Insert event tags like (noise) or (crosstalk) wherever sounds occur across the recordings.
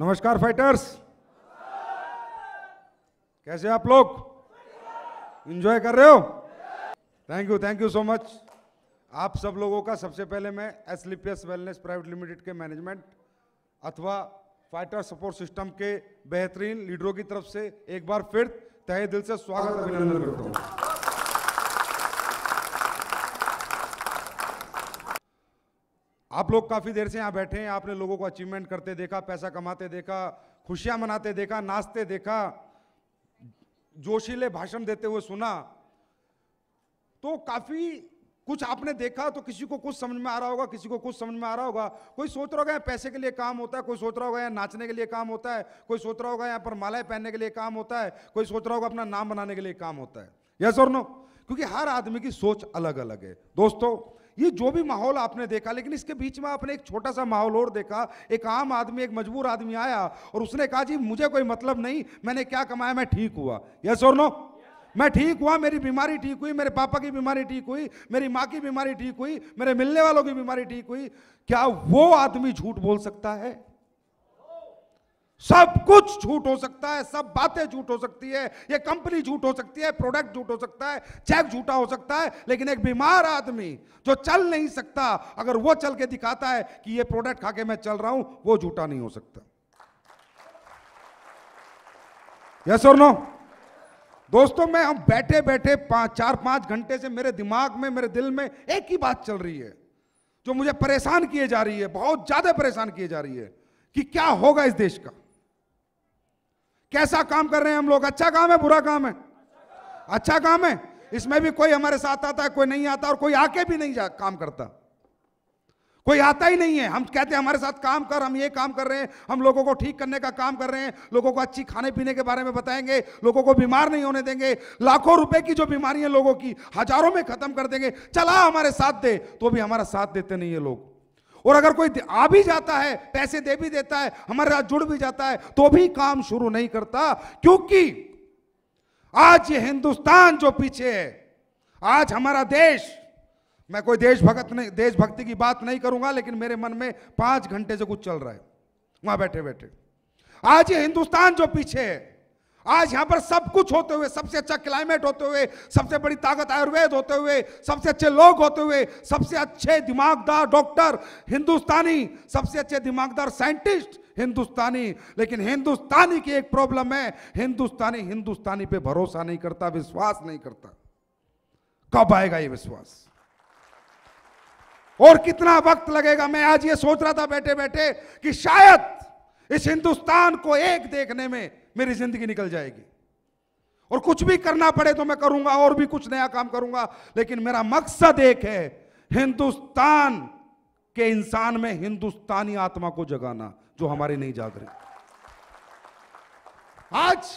नमस्कार फाइटर्स कैसे आप लोग इंजॉय कर रहे हो thank you thank you so much आप सब लोगों का सबसे पहले मैं एस लिपियस वेलनेस प्राइवेट लिमिटेड के मैनेजमेंट अथवा फाइटर सपोर्ट सिस्टम के बेहतरीन लीडरों की तरफ से एक बार फिर तहे दिल से स्वागत अभिनंदन करता हूँ आप लोग काफ़ी देर से यहाँ बैठे हैं आपने लोगों को अचीवमेंट करते देखा पैसा कमाते देखा खुशियाँ मनाते देखा नाचते देखा जोशीले भाषण देते हुए सुना तो काफ़ी कुछ आपने देखा तो किसी को कुछ समझ में आ रहा होगा किसी को कुछ समझ में आ रहा होगा कोई सोच रहा होगा यहाँ पैसे के लिए काम होता है कोई सोच रहा होगा यहाँ नाचने के लिए काम होता है कोई सोच रहा होगा यहाँ पर मालाएं पहनने के लिए काम होता है कोई सोच रहा होगा अपना नाम बनाने के लिए काम होता है यस और नो क्योंकि हर आदमी की सोच अलग अलग है दोस्तों ये जो भी माहौल आपने देखा लेकिन इसके बीच में आपने एक छोटा सा माहौल और देखा एक आम आदमी एक मजबूर आदमी आया और उसने कहा जी मुझे कोई मतलब नहीं मैंने क्या कमाया मैं ठीक हुआ यस और नो मैं ठीक हुआ मेरी बीमारी ठीक हुई मेरे पापा की बीमारी ठीक हुई मेरी माँ की बीमारी ठीक हुई मेरे मिलने वालों की बीमारी ठीक हुई क्या वो आदमी झूठ बोल सकता है सब कुछ झूठ हो सकता है सब बातें झूठ हो सकती है ये कंपनी झूठ हो सकती है प्रोडक्ट झूठ हो सकता है चेक झूठा हो सकता है लेकिन एक बीमार आदमी जो चल नहीं सकता अगर वो चल के दिखाता है कि ये प्रोडक्ट खा के मैं चल रहा हूं वो झूठा नहीं हो सकता यस और नो दोस्तों मैं हम बैठे बैठे पांच चार पांच घंटे से मेरे दिमाग में मेरे दिल में एक ही बात चल रही है जो मुझे परेशान किए जा रही है बहुत ज़्यादा परेशान किए जा रही है कि क्या होगा इस देश का कैसा काम कर रहे हैं हम लोग अच्छा काम है बुरा काम है अच्छा काम है इसमें भी कोई हमारे साथ आता है कोई नहीं आता और कोई आके भी नहीं जा, काम करता कोई आता ही नहीं है हम कहते हैं हमारे साथ काम कर हम ये काम कर रहे हैं हम लोगों को ठीक करने का काम कर रहे हैं लोगों को अच्छी खाने पीने के बारे में बताएंगे लोगों को बीमार नहीं होने देंगे लाखों रुपए की जो बीमारियां लोगों की हजारों में खत्म कर देंगे चला हमारे साथ दे तो भी हमारा साथ देते नहीं है लोग और अगर कोई आ भी जाता है पैसे दे भी देता है हमारे साथ जुड़ भी जाता है तो भी काम शुरू नहीं करता क्योंकि आज ये हिंदुस्तान जो पीछे है आज हमारा देश मैं कोई देशभक्त नहीं देशभक्ति की बात नहीं करूंगा लेकिन मेरे मन में पांच घंटे से कुछ चल रहा है वहां बैठे बैठे आज ये हिंदुस्तान जो पीछे है आज यहां पर सब कुछ होते हुए सबसे अच्छा क्लाइमेट होते हुए सबसे बड़ी ताकत आयुर्वेद होते हुए सबसे अच्छे लोग होते हुए सबसे अच्छे दिमागदार डॉक्टर हिंदुस्तानी सबसे अच्छे दिमागदार साइंटिस्ट हिंदुस्तानी लेकिन हिंदुस्तानी की एक प्रॉब्लम है हिंदुस्तानी हिंदुस्तानी पे भरोसा नहीं करता विश्वास नहीं करता कब आएगा ये विश्वास और कितना वक्त लगेगा मैं आज ये सोच रहा था बैठे बैठे कि शायद इस हिंदुस्तान को एक देखने में मेरी जिंदगी निकल जाएगी और कुछ भी करना पड़े तो मैं करूंगा और भी कुछ नया काम करूंगा लेकिन मेरा मकसद एक है हिंदुस्तान के इंसान में हिंदुस्तानी आत्मा को जगाना जो हमारी नहीं जाग रही आज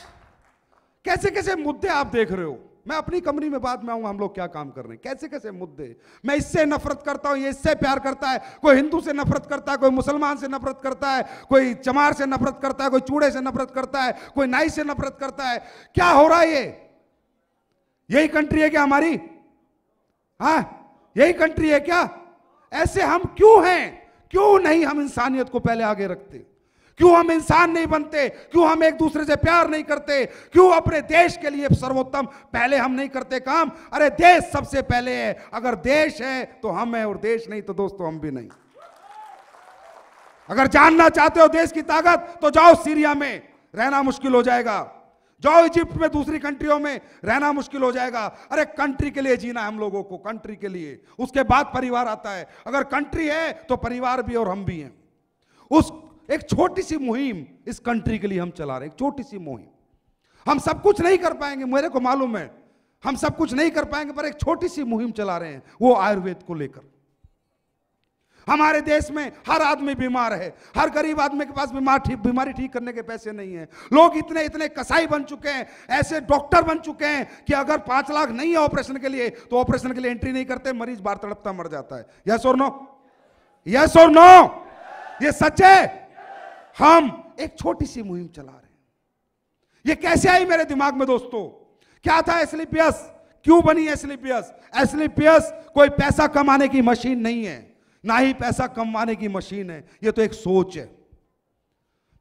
कैसे कैसे मुद्दे आप देख रहे हो मैं अपनी कंपनी में बाद में आऊंगा हम लोग क्या काम कर रहे हैं कैसे कैसे मुद्दे मैं इससे नफरत करता हूं ये इससे प्यार करता है कोई हिंदू से नफरत करता है कोई मुसलमान से नफरत करता है कोई चमार से नफरत करता है कोई चूड़े से नफरत करता है कोई नाई से नफरत करता है क्या हो रहा है ये यही कंट्री है क्या हमारी हा यही कंट्री है क्या ऐसे हम क्यों हैं क्यों नहीं हम इंसानियत को पहले आगे रखते क्यों हम इंसान नहीं बनते क्यों हम एक दूसरे से प्यार नहीं करते क्यों अपने देश के लिए सर्वोत्तम पहले हम नहीं करते काम अरे देश सबसे पहले है अगर देश है तो हम है और देश नहीं तो दोस्तों हम भी नहीं अगर जानना चाहते हो देश की ताकत तो जाओ सीरिया में रहना मुश्किल हो जाएगा जाओ इजिप्ट में दूसरी कंट्रियों में रहना मुश्किल हो जाएगा अरे कंट्री के लिए जीना है हम लोगों को कंट्री के लिए उसके बाद परिवार आता है अगर कंट्री है तो परिवार भी और हम भी हैं उस एक छोटी सी मुहिम इस कंट्री के लिए हम चला रहे हैं छोटी सी मुहिम हम सब कुछ नहीं कर पाएंगे मेरे को मालूम है हम सब कुछ नहीं कर पाएंगे पर एक छोटी सी मुहिम चला रहे हैं वो आयुर्वेद को लेकर हमारे देश में हर आदमी बीमार है हर गरीब आदमी के पास बीमार थी, बीमारी ठीक करने के पैसे नहीं है लोग इतने इतने कसाई बन चुके हैं ऐसे डॉक्टर बन चुके हैं कि अगर पांच लाख नहीं है ऑपरेशन के लिए तो ऑपरेशन के लिए एंट्री नहीं करते मरीज बार तड़पता मर जाता है यस और नो यस और नो ये सच है हम एक छोटी सी मुहिम चला रहे हैं ये कैसे आई मेरे दिमाग में दोस्तों क्या था एसलीपियस क्यों बनी एसलीपियस एसलीपियस कोई पैसा कमाने की मशीन नहीं है ना ही पैसा कमाने की मशीन है ये तो एक सोच है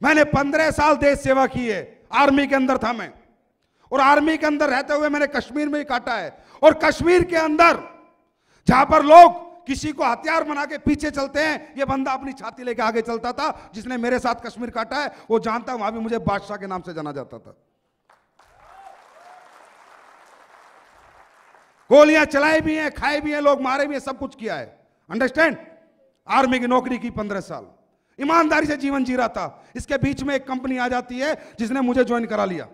मैंने पंद्रह साल देश सेवा की है आर्मी के अंदर था मैं और आर्मी के अंदर रहते हुए मैंने कश्मीर में ही काटा है और कश्मीर के अंदर जहां पर लोग किसी को हथियार बना के पीछे चलते हैं ये बंदा अपनी छाती लेके आगे चलता था जिसने मेरे साथ कश्मीर काटा है वो जानता है वहां भी मुझे बादशाह के नाम से जाना जाता था गोलियां चलाई भी हैं खाए भी हैं लोग मारे भी हैं सब कुछ किया है अंडरस्टैंड आर्मी की नौकरी की पंद्रह साल ईमानदारी से जीवन जी रहा था इसके बीच में एक कंपनी आ जाती है जिसने मुझे ज्वाइन करा लिया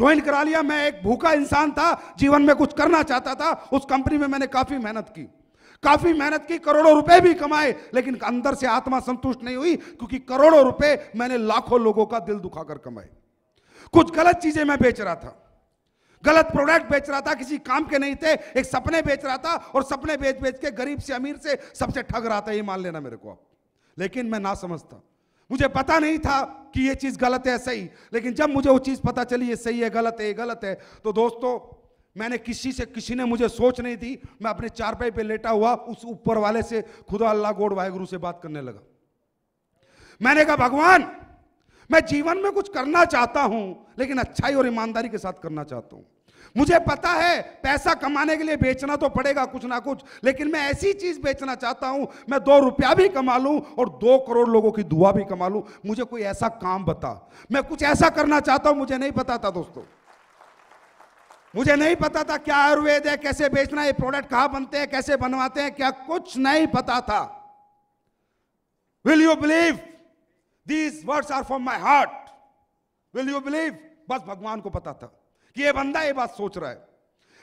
ज्वाइन करा लिया मैं एक भूखा इंसान था जीवन में कुछ करना चाहता था उस कंपनी में मैंने काफी मेहनत की काफी मेहनत की करोड़ों रुपए भी कमाए लेकिन अंदर से आत्मा संतुष्ट नहीं हुई क्योंकि करोड़ों रुपए मैंने लाखों लोगों का दिल दुखाकर कमाए कुछ गलत चीजें मैं बेच रहा था गलत प्रोडक्ट बेच रहा था किसी काम के नहीं थे एक सपने बेच रहा था और सपने बेच बेच के गरीब से अमीर से सबसे ठग रहा था ये मान लेना मेरे को आप लेकिन मैं ना समझता मुझे पता नहीं था कि ये चीज़ गलत है सही लेकिन जब मुझे वो चीज़ पता चली ये सही है गलत है ये गलत है तो दोस्तों मैंने किसी से किसी ने मुझे सोच नहीं दी मैं अपने चारपाई पे लेटा हुआ उस ऊपर वाले से खुदा अल्लाह गोड वाहगुरु से बात करने लगा मैंने कहा भगवान मैं जीवन में कुछ करना चाहता हूं लेकिन अच्छाई और ईमानदारी के साथ करना चाहता हूं मुझे पता है पैसा कमाने के लिए बेचना तो पड़ेगा कुछ ना कुछ लेकिन मैं ऐसी चीज बेचना चाहता हूं मैं दो रुपया भी कमा लूं और दो करोड़ लोगों की दुआ भी कमा लूं मुझे कोई ऐसा काम बता मैं कुछ ऐसा करना चाहता हूं मुझे नहीं पता था दोस्तों मुझे नहीं पता था क्या आयुर्वेद है कैसे बेचना है प्रोडक्ट कहां बनते हैं कैसे बनवाते हैं क्या कुछ नहीं पता था will you believe these words are from my heart will you believe बस भगवान को पता था कि ये बंदा ये बात सोच रहा है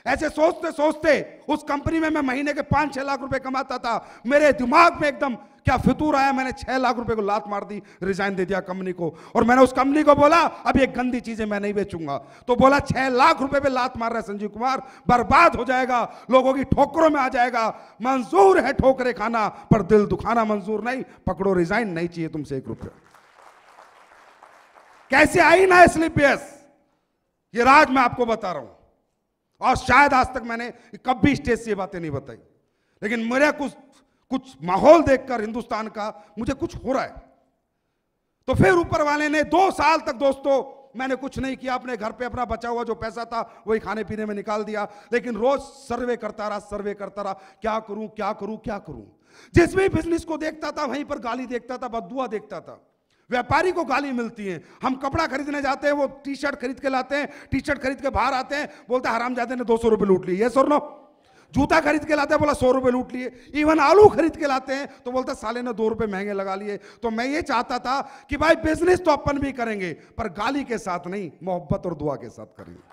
ऐसे सोचते सोचते उस कंपनी में मैं महीने के पांच छह लाख रुपए कमाता था मेरे दिमाग में एकदम क्या फितूर आया मैंने छह लाख रुपए को लात मार दी रिजाइन दे दिया कंपनी को और मैंने उस कंपनी को बोला अब ये गंदी चीज़ें मैं नहीं बेचूंगा तो बोला छह लाख रुपए पे लात मार रहा है संजीव कुमार बर्बाद हो जाएगा लोगों की ठोकरों में आ जाएगा मंजूर है ठोकरे खाना पर दिल दुखाना मंजूर नहीं पकड़ो रिजाइन नहीं चाहिए तुमसे एक रुपया कैसे आई ना स्लीपियस ये राज मैं आपको बता रहा हूं और शायद आज तक मैंने कभी स्टेज से ये बातें नहीं बताई लेकिन मेरा कुछ कुछ माहौल देखकर हिंदुस्तान का मुझे कुछ हो रहा है तो फिर ऊपर वाले ने दो साल तक दोस्तों मैंने कुछ नहीं किया अपने घर पे अपना बचा हुआ जो पैसा था वही खाने पीने में निकाल दिया लेकिन रोज सर्वे करता रहा सर्वे करता रहा क्या करूं क्या करूं क्या करूं जिस भी बिजनेस को देखता था वहीं पर गाली देखता था बदुआ देखता था व्यापारी को गाली मिलती है हम कपड़ा खरीदने जाते हैं वो टी शर्ट खरीद के लाते हैं टी शर्ट खरीद के बाहर आते हैं बोलते हैं जाते ने दो सौ रुपये लूट लिए सर नो जूता खरीद के लाते हैं बोला सौ रुपये लूट लिए इवन आलू खरीद के लाते हैं तो बोलता साले ने दो रुपये महंगे लगा लिए तो मैं ये चाहता था कि भाई बिजनेस तो अपन भी करेंगे पर गाली के साथ नहीं मोहब्बत और दुआ के साथ करेंगे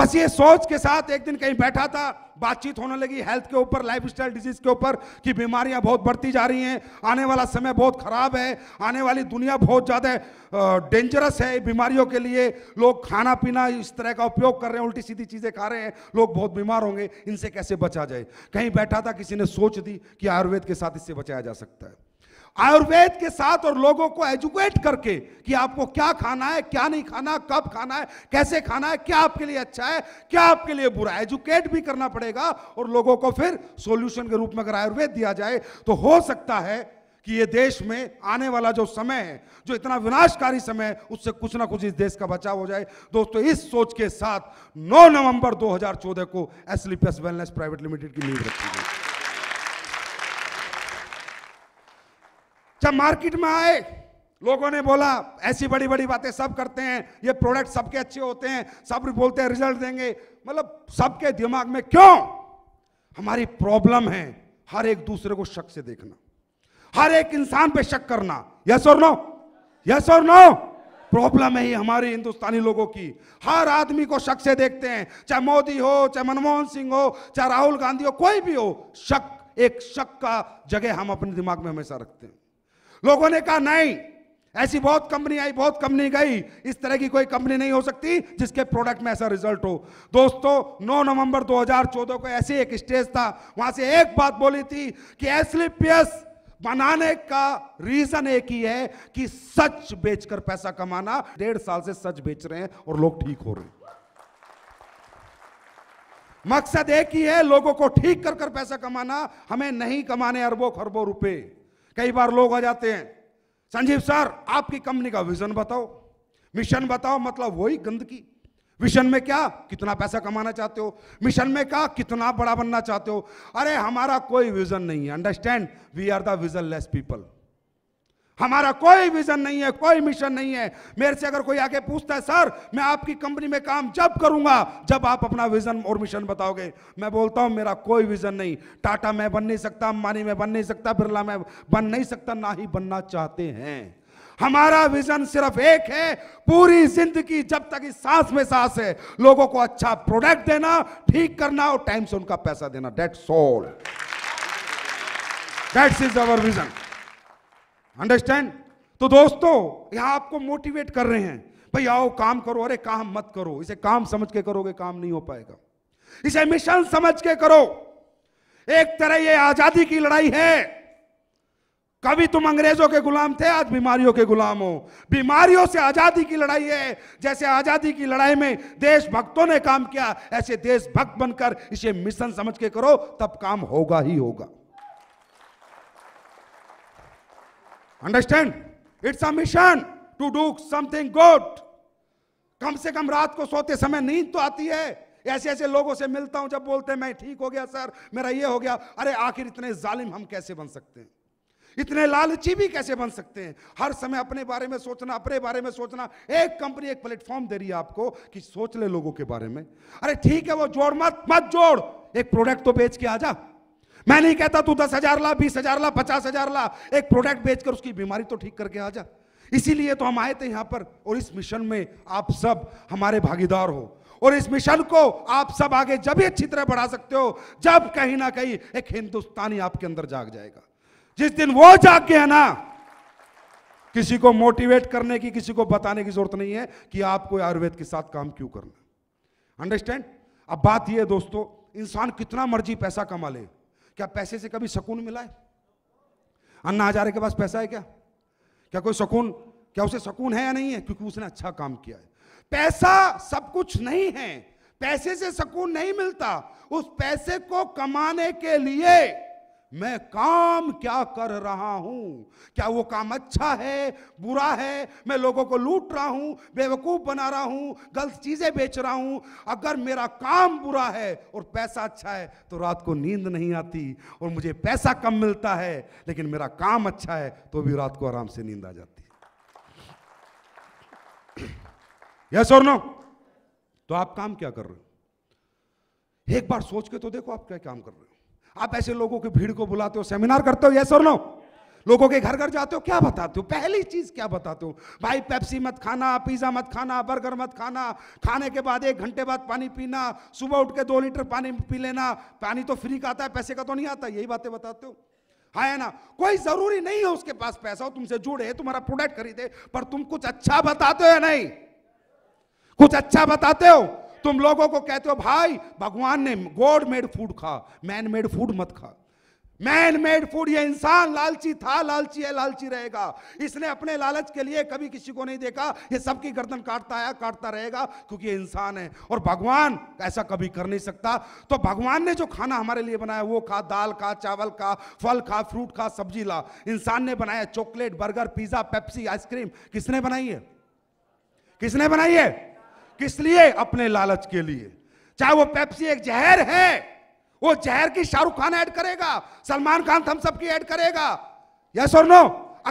बस ये सोच के साथ एक दिन कहीं बैठा था बातचीत होने लगी हेल्थ के ऊपर लाइफ स्टाइल डिजीज के ऊपर कि बीमारियां बहुत बढ़ती जा रही हैं आने वाला समय बहुत ख़राब है आने वाली दुनिया बहुत ज़्यादा डेंजरस है बीमारियों के लिए लोग खाना पीना इस तरह का उपयोग कर रहे हैं उल्टी सीधी चीज़ें खा रहे हैं लोग बहुत बीमार होंगे इनसे कैसे बचा जाए कहीं बैठा था किसी ने सोच दी कि आयुर्वेद के साथ इससे बचाया जा सकता है आयुर्वेद के साथ और लोगों को एजुकेट करके कि आपको क्या खाना है क्या नहीं खाना कब खाना है कैसे खाना है क्या आपके लिए अच्छा है क्या आपके लिए बुरा है एजुकेट भी करना पड़ेगा और लोगों को फिर सॉल्यूशन के रूप में अगर आयुर्वेद दिया जाए तो हो सकता है कि ये देश में आने वाला जो समय है जो इतना विनाशकारी समय है उससे कुछ ना कुछ इस देश का बचाव हो जाए दोस्तों इस सोच के साथ 9 नवंबर 2014 को एसलीपीएस वेलनेस प्राइवेट लिमिटेड की नींव रखी गई जब मार्केट में आए लोगों ने बोला ऐसी बड़ी बड़ी बातें सब करते हैं ये प्रोडक्ट सबके अच्छे होते हैं सब बोलते हैं रिजल्ट देंगे मतलब सबके दिमाग में क्यों हमारी प्रॉब्लम है हर एक दूसरे को शक से देखना हर एक इंसान पे शक करना यस और नो यस और नो प्रॉब्लम है ही हमारे हिंदुस्तानी लोगों की हर आदमी को शक से देखते हैं चाहे मोदी हो चाहे मनमोहन सिंह हो चाहे राहुल गांधी हो कोई भी हो शक एक शक का जगह हम अपने दिमाग में हमेशा रखते हैं लोगों ने कहा नहीं ऐसी बहुत कंपनी आई बहुत कंपनी गई इस तरह की कोई कंपनी नहीं हो सकती जिसके प्रोडक्ट में ऐसा रिजल्ट हो दोस्तों 9 नवंबर 2014 को ऐसे एक स्टेज था वहां से एक बात बोली थी कि एसलीपीएस बनाने का रीजन एक ही है कि सच बेचकर पैसा कमाना डेढ़ साल से सच बेच रहे हैं और लोग ठीक हो रहे हैं मकसद एक ही है लोगों को ठीक कर कर पैसा कमाना हमें नहीं कमाने अरबों खरबों रुपए कई बार लोग आ जाते हैं संजीव सर आपकी कंपनी का विजन बताओ मिशन बताओ मतलब वही गंदगी विशन में क्या कितना पैसा कमाना चाहते हो मिशन में क्या कितना बड़ा बनना चाहते हो अरे हमारा कोई विजन नहीं है understand we are the visionless people हमारा कोई विजन नहीं है कोई मिशन नहीं है मेरे से अगर कोई आके पूछता है सर मैं आपकी कंपनी में काम जब करूंगा जब आप अपना विजन और मिशन बताओगे मैं बोलता हूं मेरा कोई विजन नहीं टाटा मैं बन नहीं सकता अंबानी मैं बन नहीं सकता बिरला मैं बन नहीं सकता ना ही बनना चाहते हैं हमारा विजन सिर्फ एक है पूरी जिंदगी जब तक इस सांस में सांस है लोगों को अच्छा प्रोडक्ट देना ठीक करना और टाइम से उनका पैसा देना debt sole debts is our vision understand तो दोस्तों यहां आपको मोटिवेट कर रहे हैं भाई आओ काम करो अरे काम मत करो इसे काम समझ के करोगे काम नहीं हो पाएगा इसे मिशन समझ के करो एक तरह ये आजादी की लड़ाई है कभी तुम अंग्रेजों के गुलाम थे आज बीमारियों के गुलाम हो बीमारियों से आजादी की लड़ाई है जैसे आजादी की लड़ाई में देशभक्तों ने काम किया ऐसे देशभक्त बनकर इसे मिशन समझ के करो तब काम होगा ही होगा understand it's a mission to do something good कम से कम रात को सोते समय नींद तो आती है ऐसे ऐसे लोगों से मिलता हूं जब बोलते हैं मैं ठीक हो गया सर मेरा ये हो गया अरे आखिर इतने जालिम हम कैसे बन सकते हैं इतने लालची भी कैसे बन सकते हैं हर समय अपने बारे में सोचना अपने बारे में सोचना एक कंपनी एक प्लेटफॉर्म दे रही है आपको कि सोच ले लोगों के बारे में अरे ठीक है वो जोड़ मत मत जोड़ एक प्रोडक्ट तो बेच के आ जा मैं नहीं कहता तू दस हजार ला बीस हजार ला पचास हजार ला एक प्रोडक्ट बेचकर उसकी बीमारी तो ठीक करके आ जा इसीलिए तो हम आए थे यहां पर और इस मिशन में आप सब हमारे भागीदार हो और इस मिशन को आप सब आगे जब ही अच्छी तरह बढ़ा सकते हो जब कहीं ना कहीं एक हिंदुस्तानी आपके अंदर जाग जाएगा जिस दिन वो जाग गया ना किसी को मोटिवेट करने की किसी को बताने की जरूरत नहीं है कि आपको आयुर्वेद के साथ काम क्यों करना अंडरस्टैंड अब बात यह दोस्तों इंसान कितना मर्जी पैसा कमा ले क्या पैसे से कभी सुकून मिला है अन्ना हजारे के पास पैसा है क्या क्या कोई सुकून क्या उसे सुकून है या नहीं है क्योंकि उसने अच्छा काम किया है पैसा सब कुछ नहीं है पैसे से सुकून नहीं मिलता उस पैसे को कमाने के लिए मैं काम क्या कर रहा हूं क्या वो काम अच्छा है बुरा है मैं लोगों को लूट रहा हूं बेवकूफ बना रहा हूं गलत चीजें बेच रहा हूं अगर मेरा काम बुरा है और पैसा अच्छा है तो रात को नींद नहीं आती और मुझे पैसा कम मिलता है लेकिन मेरा काम अच्छा है तो भी रात को आराम से नींद आ जाती है (clears throat) और नो तो आप काम क्या कर रहे हो एक बार सोच के तो देखो आप क्या काम कर रहे हो आप ऐसे लोगों की भीड़ को बुलाते हो सेमिनार करते हो यस और नो लोगों के घर घर जाते हो क्या बताते हो पहली चीज क्या बताते हो भाई पेप्सी मत खाना पिज्जा मत खाना बर्गर मत खाना खाने के बाद एक घंटे बाद पानी पीना सुबह उठ के दो लीटर पानी पी लेना पानी तो फ्री का आता है पैसे का तो नहीं आता यही बातें बताते हो हाँ है ना कोई जरूरी नहीं है उसके पास पैसा हो तुमसे जुड़े तुम्हारा प्रोडक्ट खरीदे पर तुम कुछ अच्छा बताते हो या नहीं कुछ अच्छा बताते हो तुम लोगों को कहते हो भाई भगवान ने गॉड मेड फूड खा मैन मेड फूड मत खा मैन मेड फूड ये इंसान लालची था लालची है लालची रहेगा इसने अपने लालच के लिए कभी किसी को नहीं देखा ये सबकी गर्दन काटता आया काटता रहेगा क्योंकि ये इंसान है और भगवान ऐसा कभी कर नहीं सकता तो भगवान ने जो खाना हमारे लिए बनाया वो खा दाल खा चावल खा फल खा फ्रूट खा सब्जी ला इंसान ने बनाया chocolate burger pizza Pepsi ice cream किसने बनाई है किसने बनाई है किस लिए अपने लालच के लिए चाहे वो पेप्सी एक जहर है वो जहर की शाहरुख खान ऐड करेगा सलमान खान थम सब की ऐड करेगा यस और नो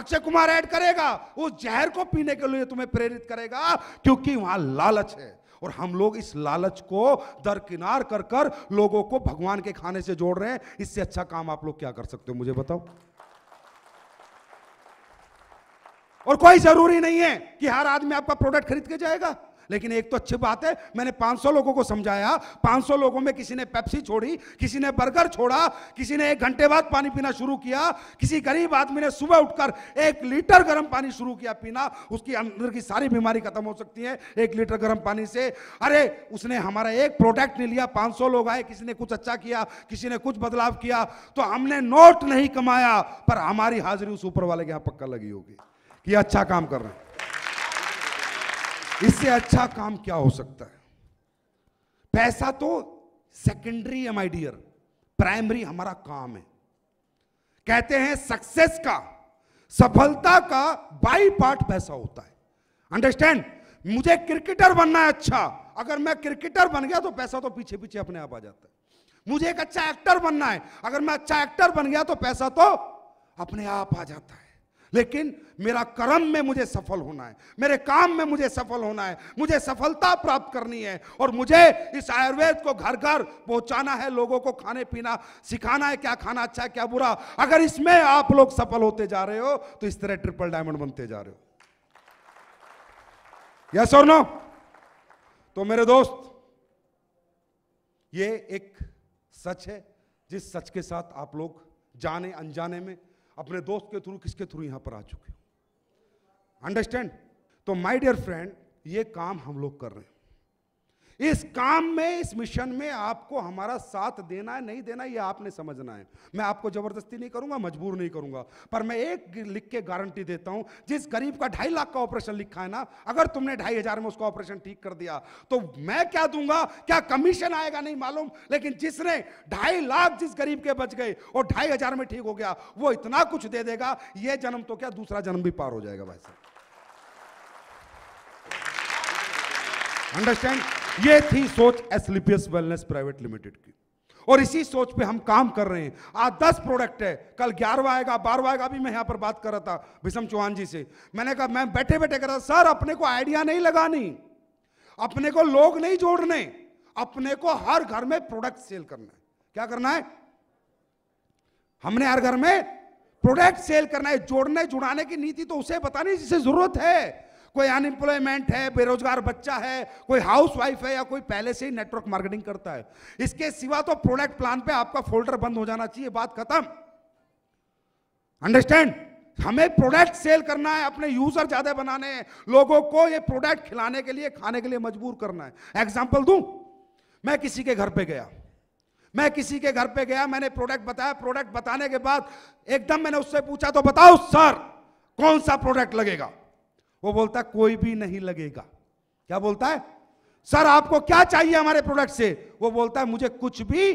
अक्षय कुमार ऐड करेगा उस जहर को पीने के लिए तुम्हें प्रेरित करेगा क्योंकि वहां लालच है और हम लोग इस लालच को दरकिनार कर कर लोगों को भगवान के खाने से जोड़ रहे हैं इससे अच्छा काम आप लोग क्या कर सकते हो मुझे बताओ और कोई जरूरी नहीं है कि हर आदमी आपका प्रोडक्ट खरीद के जाएगा लेकिन एक तो अच्छी बात है मैंने 500 लोगों को समझाया 500 लोगों में किसी ने पेप्सी छोड़ी किसी ने बर्गर छोड़ा किसी ने एक घंटे बाद पानी पीना शुरू किया किसी गरीब आदमी ने सुबह उठकर एक लीटर गर्म पानी शुरू किया पीना उसकी अंदर की सारी बीमारी खत्म हो सकती है एक लीटर गर्म पानी से अरे उसने हमारा एक प्रोडक्ट नहीं लिया 500 लोग आए किसी ने कुछ अच्छा किया किसी ने कुछ बदलाव किया तो हमने नोट नहीं कमाया पर हमारी हाजिरी उस ऊपर वाले के यहाँ पक्का लगी होगी कि अच्छा काम कर रहे हैं इससे अच्छा काम क्या हो सकता है पैसा तो सेकेंडरी है माय डियर प्राइमरी हमारा काम है कहते हैं सक्सेस का सफलता का बाई पार्ट पैसा होता है अंडरस्टैंड मुझे क्रिकेटर बनना है अच्छा अगर मैं क्रिकेटर बन गया तो पैसा तो पीछे पीछे अपने आप आ जाता है मुझे एक अच्छा एक्टर बनना है अगर मैं अच्छा एक्टर बन गया तो पैसा तो अपने आप आ जाता है लेकिन मेरा कर्म में मुझे सफल होना है मेरे काम में मुझे सफल होना है मुझे सफलता प्राप्त करनी है और मुझे इस आयुर्वेद को घर घर पहुंचाना है लोगों को खाने पीना सिखाना है क्या खाना अच्छा है क्या बुरा अगर इसमें आप लोग सफल होते जा रहे हो तो इस तरह ट्रिपल डायमंड बनते जा रहे हो यस और नो तो मेरे दोस्त ये एक सच है जिस सच के साथ आप लोग जाने अनजाने में अपने दोस्त के थ्रू किसके थ्रू यहां पर आ चुके अंडरस्टैंड तो माय डियर फ्रेंड ये काम हम लोग कर रहे हैं इस काम में इस मिशन में आपको हमारा साथ देना है नहीं देना ये आपने समझना है मैं आपको ज़बरदस्ती नहीं करूंगा मजबूर नहीं करूंगा पर मैं एक लिख के गारंटी देता हूं जिस गरीब का ढाई लाख का ऑपरेशन लिखा है ना अगर तुमने ढाई हज़ार में उसका ऑपरेशन ठीक कर दिया तो मैं क्या दूंगा क्या कमीशन आएगा नहीं मालूम लेकिन जिसने ढाई लाख जिस गरीब के बच गए और ढाई हज़ार में ठीक हो गया वो इतना कुछ दे देगा ये जन्म तो क्या दूसरा जन्म भी पार हो जाएगा भाई साहब अंडरस्टैंड ये थी सोच एसलिपियस वेलनेस प्राइवेट लिमिटेड की और इसी सोच पे हम काम कर रहे हैं आज दस प्रोडक्ट है कल ग्यारहवा आएगा बारहवा आएगा भी मैं यहां पर बात कर रहा था विषम चौहान जी से मैंने कहा मैं बैठे बैठे कर रहा सर अपने को आइडिया नहीं लगानी अपने को लोग नहीं जोड़ने अपने को हर घर में प्रोडक्ट सेल करना है क्या करना है हमने हर घर में प्रोडक्ट सेल करना है जोड़ने जुड़ाने की नीति तो उसे बतानी जिसे जरूरत है कोई अनएम्प्लॉयमेंट है बेरोजगार बच्चा है कोई हाउस वाइफ है या कोई पहले से ही नेटवर्क मार्केटिंग करता है इसके सिवा तो प्रोडक्ट प्लान पे आपका फोल्डर बंद हो जाना चाहिए बात खत्म अंडरस्टैंड हमें प्रोडक्ट सेल करना है अपने यूजर ज्यादा बनाने हैं लोगों को ये प्रोडक्ट खिलाने के लिए खाने के लिए मजबूर करना है एग्जाम्पल दू मैं किसी के घर पर गया मैं किसी के घर पे गया मैंने प्रोडक्ट बताया प्रोडक्ट बताने के बाद एकदम मैंने उससे पूछा तो बताओ सर कौन सा प्रोडक्ट लगेगा वो बोलता कोई भी नहीं लगेगा क्या बोलता है सर आपको क्या चाहिए हमारे प्रोडक्ट से वो बोलता है मुझे कुछ भी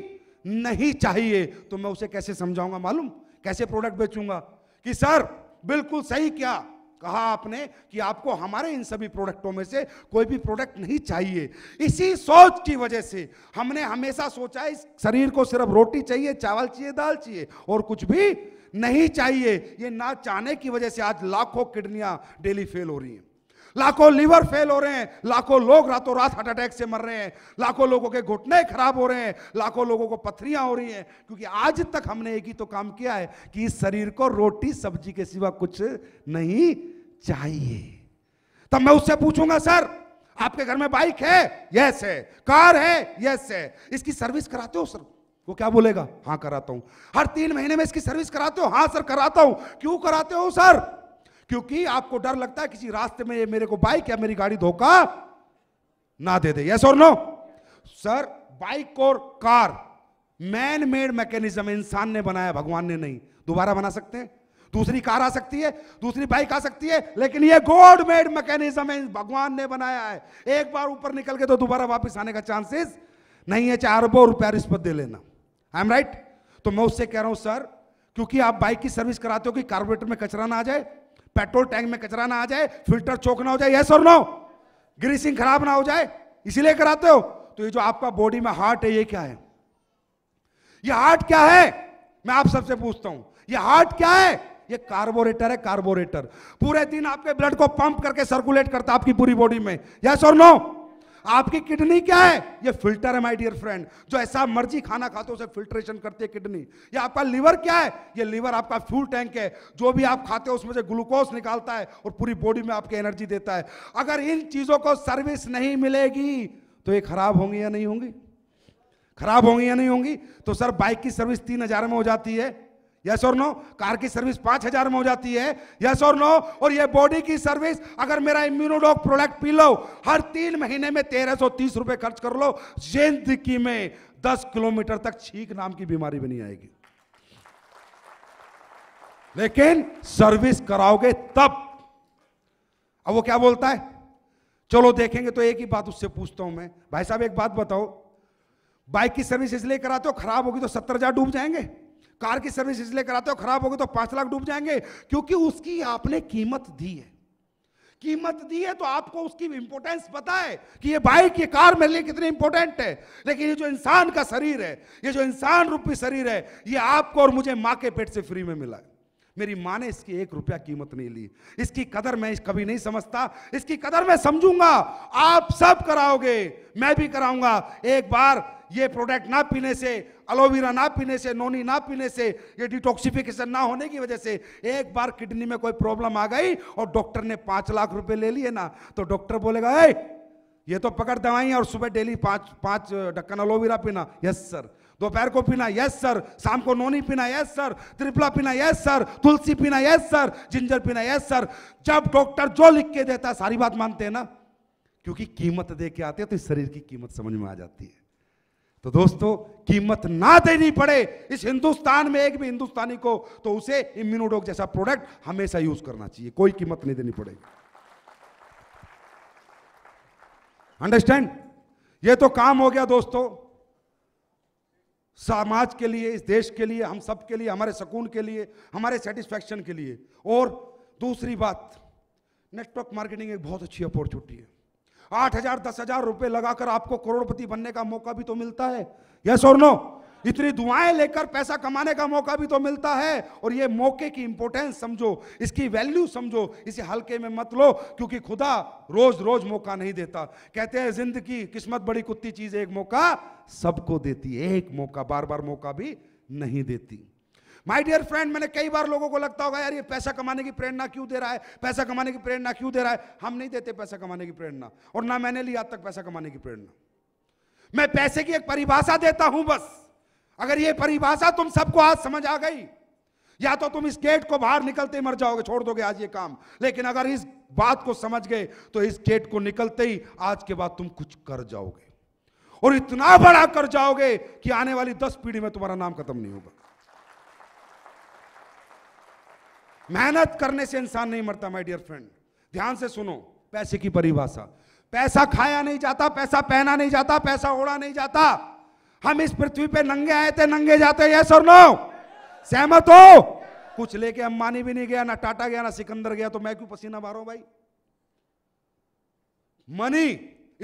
नहीं चाहिए तो मैं उसे कैसे समझाऊंगा मालूम कैसे प्रोडक्ट बेचूंगा कि सर बिल्कुल सही क्या कहा आपने कि आपको हमारे इन सभी प्रोडक्टों में से कोई भी प्रोडक्ट नहीं चाहिए इसी सोच की वजह से हमने हमेशा सोचा इस शरीर को सिर्फ रोटी चाहिए चावल चाहिए दाल चाहिए और कुछ भी नहीं चाहिए ये ना चाहने की वजह से आज लाखों किडनियां डेली फेल हो रही हैं लाखों लीवर फेल हो रहे हैं लाखों लोग रातों रात हार्ट अटैक से मर रहे हैं लाखों लोगों के घुटने खराब हो रहे हैं लाखों लोगों को पथरियां हो रही हैं क्योंकि आज तक हमने एक ही तो काम किया है कि इस शरीर को रोटी सब्जी के सिवा कुछ नहीं चाहिए तब मैं उससे पूछूंगा सर आपके घर में बाइक है यस है कार है यस है इसकी सर्विस कराते हो सर वो क्या बोलेगा हाँ कराता हूं हर तीन महीने में इसकी सर्विस कराते हो हाँ सर कराता हूं क्यों कराते हो सर क्योंकि आपको डर लगता है किसी रास्ते में मेरे को बाइक या मेरी गाड़ी धोखा ना दे दे यस और नो सर बाइक और कार मैन मेड मैकेनिज्म इंसान ने बनाया भगवान ने नहीं दोबारा बना सकते हैं दूसरी कार आ सकती है दूसरी बाइक आ सकती है लेकिन ये गॉड मेड मैकेनिज्म है भगवान ने बनाया है एक बार ऊपर निकल के तो दोबारा वापस आने का चांसेस नहीं है चार बो रुपया रिश्वत दे लेना आई एम राइट तो मैं उससे कह रहा हूं सर क्योंकि आप बाइक की सर्विस कराते हो कि कार्बोरेटर में कचरा ना आ जाए पेट्रोल टैंक में कचरा ना आ जाए फिल्टर चौक ना हो जाए यस और नो ग्रीसिंग खराब ना हो जाए इसीलिए कराते हो तो ये जो आपका बॉडी में हार्ट है ये क्या है ये हार्ट क्या है मैं आप सबसे पूछता हूं ये हार्ट क्या है ये कार्बोरेटर है कार्बोरेटर पूरे दिन आपके ब्लड को पंप करके सर्कुलेट करता है आपकी पूरी बॉडी में यस और नो आपकी किडनी क्या है ये फिल्टर है माय डियर फ्रेंड जो ऐसा मर्जी खाना खाते हो उसे फिल्ट्रेशन करती है किडनी ये आपका लीवर क्या है ये लीवर आपका फ्यूल टैंक है जो भी आप खाते हो उसमें से ग्लूकोज निकालता है और पूरी बॉडी में आपकी एनर्जी देता है अगर इन चीज़ों को सर्विस नहीं मिलेगी तो ये खराब होंगी या नहीं होंगी खराब होंगी या नहीं होंगी तो सर बाइक की सर्विस तीन हजार में हो जाती है यस और नो कार की सर्विस पांच हजार में हो जाती है यस और नो और ये बॉडी की सर्विस अगर मेरा इम्यूनोडॉक प्रोडक्ट पी लो हर तीन महीने में तेरह सौ तीस रुपए खर्च कर लो जिंदगी में दस किलोमीटर तक छीक नाम की बीमारी भी नहीं आएगी लेकिन सर्विस कराओगे तब अब वो क्या बोलता है चलो देखेंगे तो एक ही बात उससे पूछता हूं मैं भाई साहब एक बात बताओ बाइक की सर्विस इसलिए कराते हो खराब होगी तो सत्तर हजार डूब जाएंगे कार की सर्विस इसलिए कराते हो खराब होगी तो पांच लाख डूब जाएंगे क्योंकि उसकी आपने कीमत दी है कीमत दी है तो आपको उसकी इंपोर्टेंस पता है कि ये बाइक ये कार मेरे लिए कितनी इंपॉर्टेंट है लेकिन ये जो इंसान का शरीर है ये जो इंसान रूपी शरीर है ये आपको और मुझे माँ के पेट से फ्री में मिला है मेरी माँ ने इसकी एक रुपया कीमत नहीं ली इसकी कदर मैं कभी नहीं समझता इसकी कदर मैं समझूंगा आप सब कराओगे मैं भी कराऊंगा एक बार ये प्रोडक्ट ना पीने से एलोवेरा ना पीने से नोनी ना पीने से ये डिटॉक्सिफिकेशन ना होने की वजह से एक बार किडनी में कोई प्रॉब्लम आ गई और डॉक्टर ने पांच लाख रुपए ले लिए ना तो डॉक्टर बोलेगा ये तो पकड़ दवाई और सुबह डेली पांच पांच ढक्कन एलोवेरा पीना यस सर दोपहर को पीना यस सर शाम को नोनी पीना यस सर त्रिपला पीना यस सर तुलसी पीना यस सर जिंजर पीना यस सर जब डॉक्टर जो लिख के देता है सारी बात मानते हैं ना क्योंकि कीमत दे के आते हैं तो इस शरीर की कीमत समझ में आ जाती है तो दोस्तों कीमत ना देनी पड़े इस हिंदुस्तान में एक भी हिंदुस्तानी को तो उसे इम्यूनोडोक जैसा प्रोडक्ट हमेशा यूज करना चाहिए कोई कीमत नहीं देनी पड़ेगी अंडरस्टैंड ये तो काम हो गया दोस्तों समाज के लिए इस देश के लिए हम सब के लिए हमारे सुकून के लिए हमारे सेटिस्फैक्शन के लिए और दूसरी बात नेटवर्क मार्केटिंग एक बहुत अच्छी अपॉर्चुनिटी है आठ हजार दस हजार रुपये लगाकर आपको करोड़पति बनने का मौका भी तो मिलता है यस और नो इतनी दुआएं लेकर पैसा कमाने का मौका भी तो मिलता है और ये मौके की इंपोर्टेंस समझो इसकी वैल्यू समझो इसे हल्के में मत लो क्योंकि खुदा रोज रोज मौका नहीं देता कहते हैं जिंदगी किस्मत बड़ी कुत्ती चीज एक मौका सबको देती है एक मौका बार बार मौका भी नहीं देती माय डियर फ्रेंड मैंने कई बार लोगों को लगता होगा यार ये पैसा कमाने की प्रेरणा क्यों दे रहा है पैसा कमाने की प्रेरणा क्यों दे रहा है हम नहीं देते पैसा कमाने की प्रेरणा और ना मैंने लिया तक पैसा कमाने की प्रेरणा मैं पैसे की एक परिभाषा देता हूं बस अगर ये परिभाषा तुम सबको आज समझ आ गई या तो तुम इस गेट को बाहर निकलते ही मर जाओगे छोड़ दोगे आज ये काम लेकिन अगर इस बात को समझ गए तो इस गेट को निकलते ही आज के बाद तुम कुछ कर जाओगे और इतना बड़ा कर जाओगे कि आने वाली दस पीढ़ी में तुम्हारा नाम खत्म नहीं होगा मेहनत करने से इंसान नहीं मरता माय डियर फ्रेंड ध्यान से सुनो पैसे की परिभाषा पैसा खाया नहीं जाता पैसा पहना नहीं जाता पैसा ओढ़ा नहीं जाता हम इस पृथ्वी पे नंगे आए थे नंगे जाते यस और नो सहमत हो कुछ लेके मानी भी नहीं गया ना टाटा गया ना सिकंदर गया तो मैं क्यों पसीना मारो भाई money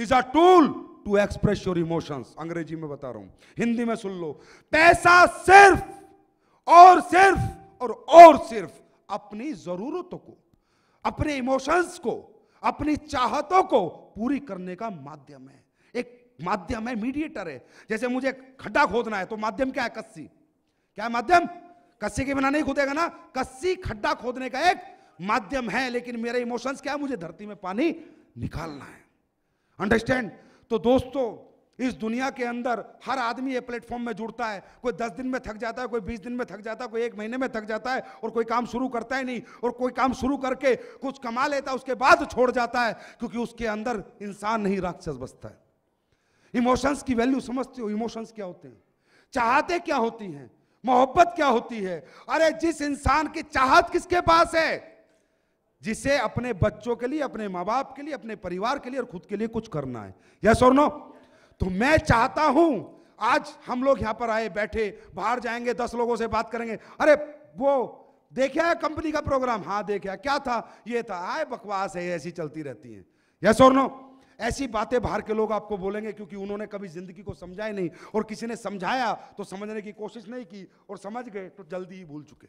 is a tool to express your emotions अंग्रेजी में बता रहा हूं हिंदी में सुन लो पैसा सिर्फ और सिर्फ और और सिर्फ अपनी जरूरतों को अपने इमोशंस को अपनी चाहतों को पूरी करने का माध्यम है माध्यम है मीडिएटर है जैसे मुझे खड्डा खोदना है तो माध्यम क्या है कस्सी क्या है माध्यम कस्सी के बिना नहीं खोदेगा ना कस्सी खड्डा खोदने का एक माध्यम है लेकिन मेरे इमोशंस क्या है मुझे धरती में पानी निकालना है अंडरस्टैंड तो दोस्तों इस दुनिया के अंदर हर आदमी ये प्लेटफॉर्म में जुड़ता है कोई दस दिन में थक जाता है कोई बीस दिन में थक जाता है कोई एक महीने में थक जाता है और कोई काम शुरू करता ही नहीं और कोई काम शुरू करके कुछ कमा लेता है उसके बाद छोड़ जाता है क्योंकि उसके अंदर इंसान नहीं राक्षस बसता है इमोशंस की वैल्यू समझते हो इमोशंस क्या होते हैं चाहते क्या होती हैं मोहब्बत क्या होती है अरे जिस इंसान की चाहत किसके पास है जिसे अपने बच्चों के लिए अपने माँ बाप के लिए अपने परिवार के लिए और खुद के लिए कुछ करना है यस और नो तो मैं चाहता हूं आज हम लोग यहां पर आए बैठे बाहर जाएंगे दस लोगों से बात करेंगे अरे वो देखा है कंपनी का प्रोग्राम हाँ देखा क्या था ये था आए बकवास है ऐसी चलती रहती है यस और नो ऐसी बातें बाहर के लोग आपको बोलेंगे क्योंकि उन्होंने कभी जिंदगी को समझा ही नहीं और किसी ने समझाया तो समझने की कोशिश नहीं की और समझ गए तो जल्दी ही भूल चुके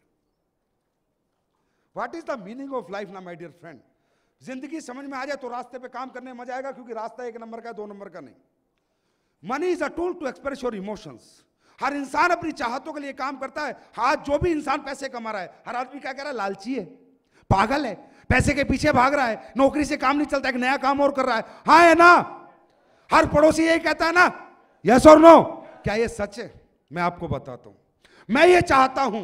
what is the meaning of life ना माई डियर फ्रेंड जिंदगी समझ में आ जाए तो रास्ते पे काम करने में मजा आएगा क्योंकि रास्ता एक नंबर का है दो नंबर का नहीं money is a tool to express your emotions हर इंसान अपनी चाहतों के लिए काम करता है आज जो भी इंसान पैसे कमा रहा है हर आदमी क्या कह रहा है लालची है पागल है पैसे के पीछे भाग रहा है नौकरी से काम नहीं चलता एक नया काम और कर रहा है हा है ना हर पड़ोसी यही कहता है ना यस और नो क्या ये सच है मैं आपको बताता हूं मैं ये चाहता हूं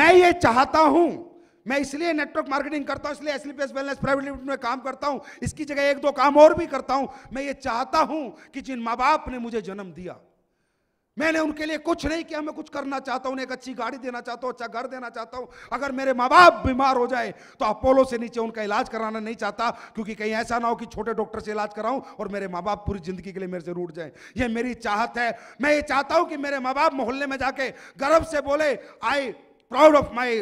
मैं ये चाहता हूं मैं इसलिए नेटवर्क मार्केटिंग करता हूं इसलिए वेलनेस प्राइवेट लिमिटेड में काम करता हूं इसकी जगह एक दो काम और भी करता हूं मैं ये चाहता हूं कि जिन माँ बाप ने मुझे जन्म दिया मैंने उनके लिए कुछ नहीं किया मैं कुछ करना चाहता हूँ उन्हें एक अच्छी गाड़ी देना चाहता हूँ अच्छा घर देना चाहता हूँ अगर मेरे माँ बाप बीमार हो जाए तो अपोलो से नीचे उनका इलाज कराना नहीं चाहता क्योंकि कहीं ऐसा ना हो कि छोटे डॉक्टर से इलाज कराऊं और मेरे माँ बाप पूरी जिंदगी के लिए मेरे से रूट जाए यह मेरी चाहत है मैं ये चाहता हूँ कि मेरे माँ बाप मोहल्ले में जाके गर्व से बोले आई प्राउड ऑफ माय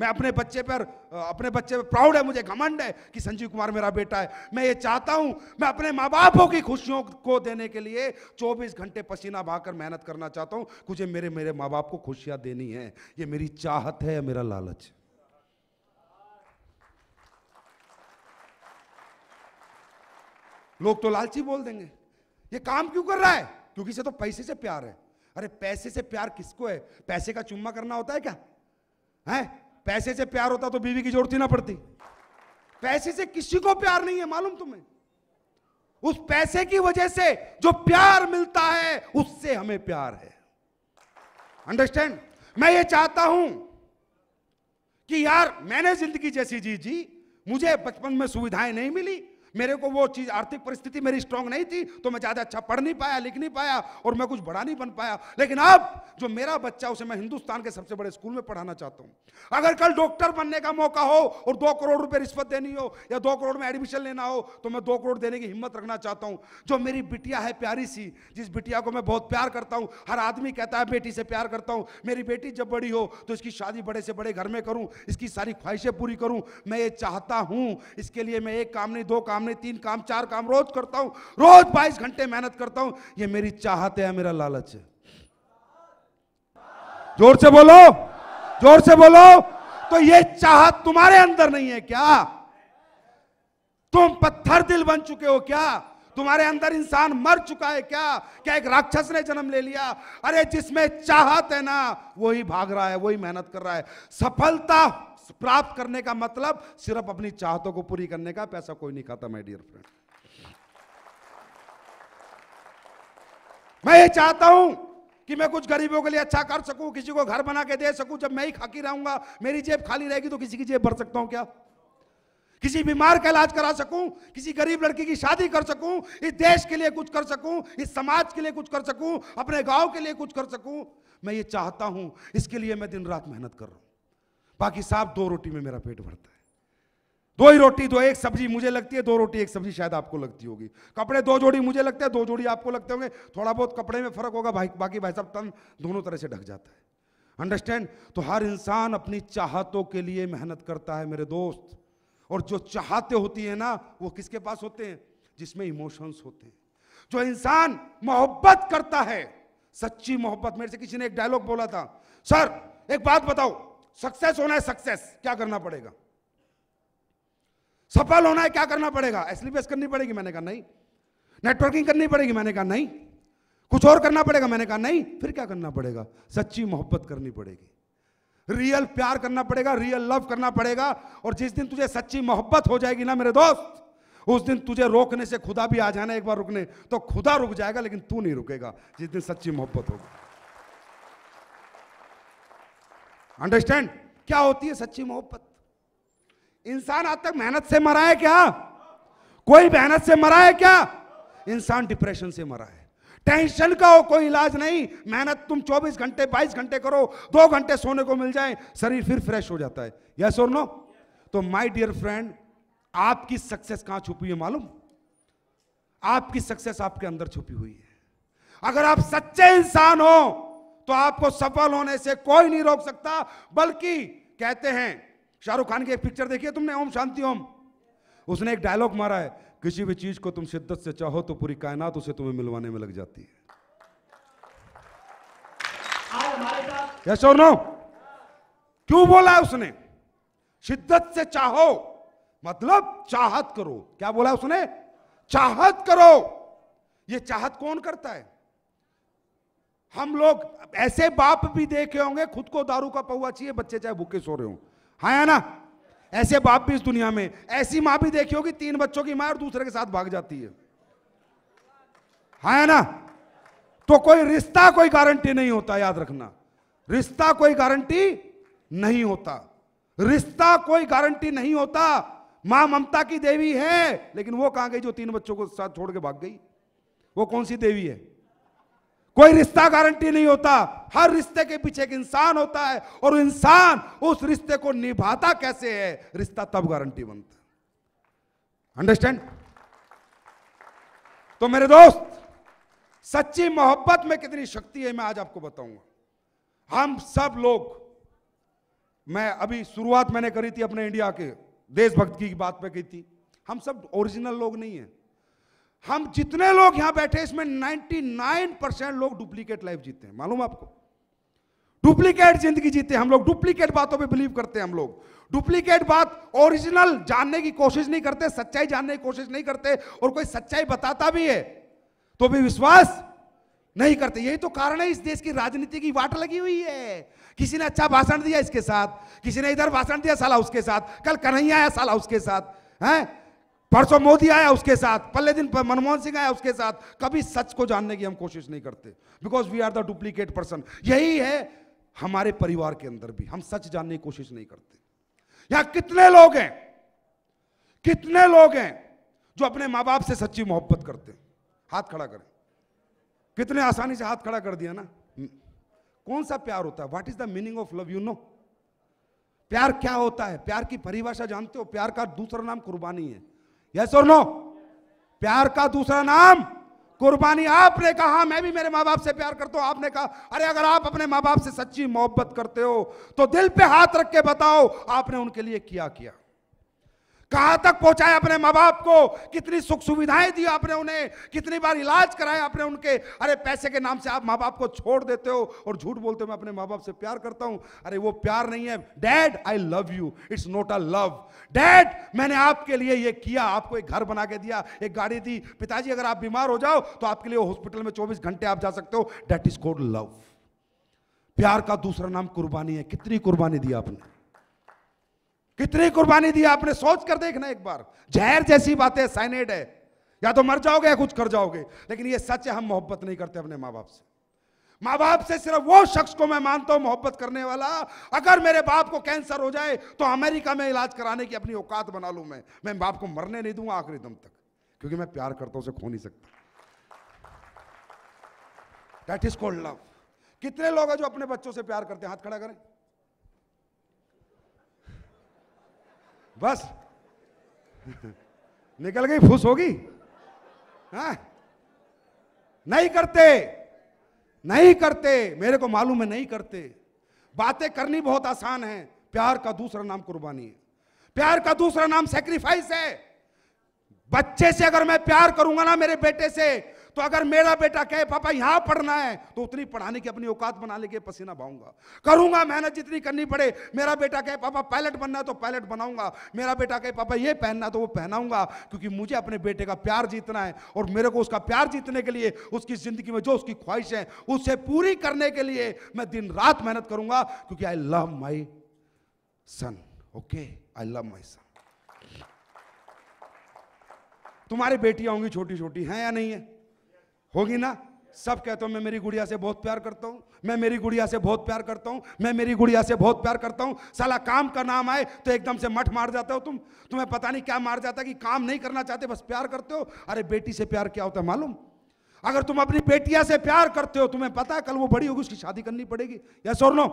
मैं अपने बच्चे पर uh, अपने बच्चे पर प्राउड है मुझे घमंड है कि संजीव कुमार मेरा बेटा है मैं ये चाहता हूँ मैं अपने माँ बापों की खुशियों को देने के लिए 24 घंटे पसीना बहाकर मेहनत करना चाहता हूँ मुझे मेरे मेरे माँ बाप को खुशियाँ देनी है ये मेरी चाहत है मेरा लालच लोग तो लालची बोल देंगे ये काम क्यों कर रहा है क्योंकि इसे तो पैसे से प्यार है अरे पैसे से प्यार किसको है पैसे का चुम्मा करना होता है क्या है पैसे से प्यार होता तो बीवी की जरूरत ही ना पड़ती पैसे से किसी को प्यार नहीं है मालूम तुम्हें उस पैसे की वजह से जो प्यार मिलता है उससे हमें प्यार है अंडरस्टैंड मैं ये चाहता हूं कि यार मैंने जिंदगी जैसी जी जी मुझे बचपन में सुविधाएं नहीं मिली मेरे को वो चीज़ आर्थिक परिस्थिति मेरी स्ट्रांग नहीं थी तो मैं ज़्यादा अच्छा पढ़ नहीं पाया लिख नहीं पाया और मैं कुछ बड़ा नहीं बन पाया लेकिन अब जो मेरा बच्चा उसे मैं हिंदुस्तान के सबसे बड़े स्कूल में पढ़ाना चाहता हूँ अगर कल डॉक्टर बनने का मौका हो और दो करोड़ रुपये रिश्वत देनी हो या दो करोड़ में एडमिशन लेना हो तो मैं दो करोड़ देने की हिम्मत रखना चाहता हूँ जो मेरी बिटिया है प्यारी सी जिस बिटिया को मैं बहुत प्यार करता हूँ हर आदमी कहता है बेटी से प्यार करता हूँ मेरी बेटी जब बड़ी हो तो इसकी शादी बड़े से बड़े घर में करूं इसकी सारी ख्वाहिशें पूरी करूं मैं ये चाहता हूँ इसके लिए मैं एक काम नहीं दो काम सामने तीन काम चार काम रोज करता हूं रोज बाईस घंटे मेहनत करता हूं ये मेरी चाहत है मेरा लालच है जोर से बोलो जोर से बोलो तो ये चाहत तुम्हारे अंदर नहीं है क्या तुम पत्थर दिल बन चुके हो क्या तुम्हारे अंदर इंसान मर चुका है क्या क्या एक राक्षस ने जन्म ले लिया अरे जिसमें चाहत है ना वही भाग रहा है वही मेहनत कर रहा है सफलता प्राप्त करने का मतलब सिर्फ अपनी चाहतों को पूरी करने का पैसा कोई नहीं खाता माई डियर फ्रेंड मैं ये चाहता हूं कि मैं कुछ गरीबों के लिए अच्छा कर सकूं किसी को घर बना के दे सकूं जब मैं ही खाकी रहूंगा मेरी जेब खाली रहेगी तो किसी की जेब भर सकता हूं क्या किसी बीमार का इलाज करा सकूं किसी गरीब लड़की की शादी कर सकूं इस देश के लिए कुछ कर सकूं इस समाज के लिए कुछ कर सकूं अपने गांव के लिए कुछ कर सकूं मैं ये चाहता हूं इसके लिए मैं दिन रात मेहनत कर रहा हूं बाकी साहब दो रोटी में मेरा पेट भरता है दो ही रोटी दो एक सब्जी मुझे लगती है दो रोटी एक सब्जी शायद आपको लगती होगी कपड़े दो जोड़ी मुझे लगते हैं दो जोड़ी आपको लगते होंगे थोड़ा बहुत कपड़े में फर्क होगा भाई बाकी भाई साहब तन दोनों तरह से ढक जाता है अंडरस्टैंड तो हर इंसान अपनी चाहतों के लिए मेहनत करता है मेरे दोस्त और जो चाहते होती है ना वो किसके पास होते हैं जिसमें इमोशंस होते हैं जो इंसान मोहब्बत करता है सच्ची मोहब्बत मेरे से किसी ने एक डायलॉग बोला था सर एक बात बताओ सक्सेस होना है सक्सेस क्या करना पड़ेगा सफल होना है क्या करना पड़ेगा एसलीपीएस करनी पड़ेगी मैंने कहा नहीं नेटवर्किंग करनी पड़ेगी मैंने कहा नहीं कुछ और करना पड़ेगा मैंने कहा नहीं फिर क्या करना पड़ेगा सच्ची मोहब्बत करनी पड़ेगी रियल प्यार करना पड़ेगा रियल लव करना पड़ेगा और जिस दिन तुझे सच्ची मोहब्बत हो जाएगी ना मेरे दोस्त उस दिन तुझे रोकने से खुदा भी आ जाना एक बार रुकने तो खुदा रुक जाएगा लेकिन तू नहीं रुकेगा जिस दिन सच्ची मोहब्बत होगी अंडरस्टैंड क्या होती है सच्ची मोहब्बत इंसान आज तक मेहनत से मरा है क्या कोई मेहनत से मरा है क्या इंसान डिप्रेशन से मरा है टेंशन का हो कोई इलाज नहीं मेहनत तुम 24 घंटे 22 घंटे करो दो घंटे सोने को मिल जाए शरीर फिर फ्रेश हो जाता है यस और नो तो माय डियर फ्रेंड आपकी सक्सेस कहां छुपी है मालूम आपकी सक्सेस आपके अंदर छुपी हुई है अगर आप सच्चे इंसान हो तो आपको सफल होने से कोई नहीं रोक सकता बल्कि कहते हैं शाहरुख खान की एक पिक्चर देखी है तुमने ओम शांति ओम उसने एक डायलॉग मारा है किसी भी चीज को तुम शिद्दत से चाहो तो पूरी कायनात उसे तुम्हें मिलवाने में लग जाती है यस और नो क्यों बोला उसने शिद्दत से चाहो मतलब चाहत करो क्या बोला उसने चाहत करो ये चाहत कौन करता है हम लोग ऐसे बाप भी देखे होंगे खुद को दारू का पौवा चाहिए बच्चे चाहे भूखे सो रहे हो हाँ या ना ऐसे बाप भी इस दुनिया में ऐसी माँ भी देखी होगी तीन बच्चों की माँ और दूसरे के साथ भाग जाती है हाँ या ना तो कोई रिश्ता कोई गारंटी नहीं होता याद रखना रिश्ता कोई गारंटी नहीं होता रिश्ता कोई गारंटी नहीं होता मां ममता की देवी है लेकिन वो कहां गई जो तीन बच्चों को साथ छोड़ के भाग गई वो कौन सी देवी है कोई रिश्ता गारंटी नहीं होता हर रिश्ते के पीछे एक इंसान होता है और इंसान उस रिश्ते को निभाता कैसे है रिश्ता तब गारंटी बनता है अंडरस्टैंड तो मेरे दोस्त सच्ची मोहब्बत में कितनी शक्ति है मैं आज आपको बताऊंगा हम सब लोग मैं अभी शुरुआत मैंने करी थी अपने इंडिया के देशभक्त की बात पे की थी हम सब ओरिजिनल लोग नहीं है हम जितने लोग यहां बैठे इसमें 99 परसेंट लोग डुप्लीकेट लाइफ जीते हैं मालूम आपको डुप्लीकेट जिंदगी जीते हम लोग डुप्लीकेट बातों पे बिलीव करते हैं हम लोग डुप्लीकेट बात ओरिजिनल जानने की कोशिश नहीं करते सच्चाई जानने की कोशिश नहीं करते और कोई सच्चाई बताता भी है तो भी विश्वास नहीं करते यही तो कारण है इस देश की राजनीति की वाट लगी हुई है किसी ने अच्छा भाषण दिया इसके साथ किसी ने इधर भाषण दिया साला उसके साथ कल कन्हैया आया साला उसके साथ है परसों मोदी आया उसके साथ पल्ले दिन पर मनमोहन सिंह आया उसके साथ कभी सच को जानने की हम कोशिश नहीं करते because we are the duplicate person यही है हमारे परिवार के अंदर भी हम सच जानने की कोशिश नहीं करते यहां कितने लोग हैं कितने लोग हैं जो अपने माँ बाप से सच्ची मोहब्बत करते हैं हाथ खड़ा करें कितने आसानी से हाथ खड़ा कर दिया ना हम्म। कौन सा प्यार होता है what is the meaning of love you know प्यार क्या होता है प्यार की परिभाषा जानते हो प्यार का दूसरा नाम कुर्बानी है यस और नो प्यार का दूसरा नाम कुर्बानी आपने कहा मैं भी मेरे माँ बाप से प्यार करता हूं आपने कहा अरे अगर आप अपने माँ बाप से सच्ची मोहब्बत करते हो तो दिल पे हाथ रख के बताओ आपने उनके लिए क्या किया कहां तक पहुंचाया अपने माँ बाप को कितनी सुख सुविधाएं दी आपने उन्हें कितनी बार इलाज कराया आपने उनके अरे पैसे के नाम से आप माँ बाप को छोड़ देते हो और झूठ बोलते हो मैं अपने माँ बाप से प्यार करता हूं अरे वो प्यार नहीं है dad I love you it's not a love dad मैंने आपके लिए ये किया आपको एक घर बना के दिया एक गाड़ी दी पिताजी अगर आप बीमार हो जाओ तो आपके लिए हॉस्पिटल में चौबीस घंटे आप जा सकते हो डैट इज कोड लव प्यार का दूसरा नाम कुर्बानी है कितनी कुर्बानी दी आपने कितनी कुर्बानी दी आपने सोच कर देखना एक बार जहर जैसी बात है साइनेड है या तो मर जाओगे या कुछ कर जाओगे लेकिन ये सच है हम मोहब्बत नहीं करते अपने माँ बाप से माँ बाप से सिर्फ वो शख्स को मैं मानता हूं मोहब्बत करने वाला अगर मेरे बाप को कैंसर हो जाए तो अमेरिका में इलाज कराने की अपनी औकात बना लू मैं मैं बाप को मरने नहीं दूंगा आखिरी दम तक क्योंकि मैं प्यार करता हूं उसे खो नहीं सकता दैट इज कॉल्ड लव कितने लोग हैं जो अपने बच्चों से प्यार करते हैं हाथ खड़ा करें बस (laughs) निकल गई फुस होगी हाँ। नहीं करते नहीं करते मेरे को मालूम है नहीं करते बातें करनी बहुत आसान है प्यार का दूसरा नाम कुर्बानी है प्यार का दूसरा नाम सेक्रीफाइस है बच्चे से अगर मैं प्यार करूंगा ना मेरे बेटे से तो अगर मेरा बेटा कहे पापा यहां पढ़ना है तो उतनी पढ़ाने की अपनी औकात बनाने के पसीना भाऊंगा करूंगा मेहनत जितनी करनी पड़े मेरा बेटा कहे पापा पायलट बनना है तो पायलट बनाऊंगा मेरा बेटा कहे पापा ये पहनना तो वो पहनाऊंगा क्योंकि मुझे अपने बेटे का प्यार जीतना है और मेरे को उसका प्यार जीतने के लिए उसकी जिंदगी में जो उसकी ख्वाहिश है उसे पूरी करने के लिए मैं दिन रात मेहनत करूंगा क्योंकि I love my son okay I love my son तुम्हारी बेटियां होंगी छोटी छोटी हैं या नहीं है होगी ना सब कहते हो मैं मेरी गुड़िया से बहुत प्यार करता हूँ मैं मेरी गुड़िया से बहुत प्यार करता हूँ मैं मेरी गुड़िया से बहुत प्यार करता हूँ साला काम का नाम आए तो एकदम से मठ मार जाता हो तुम तुम्हें पता नहीं क्या मार जाता कि काम नहीं करना चाहते बस प्यार करते हो अरे बेटी से प्यार क्या होता है मालूम अगर तुम अपनी बेटिया से प्यार करते हो तुम्हें पता है कल वो बड़ी होगी उसकी शादी करनी पड़ेगी या सोर नो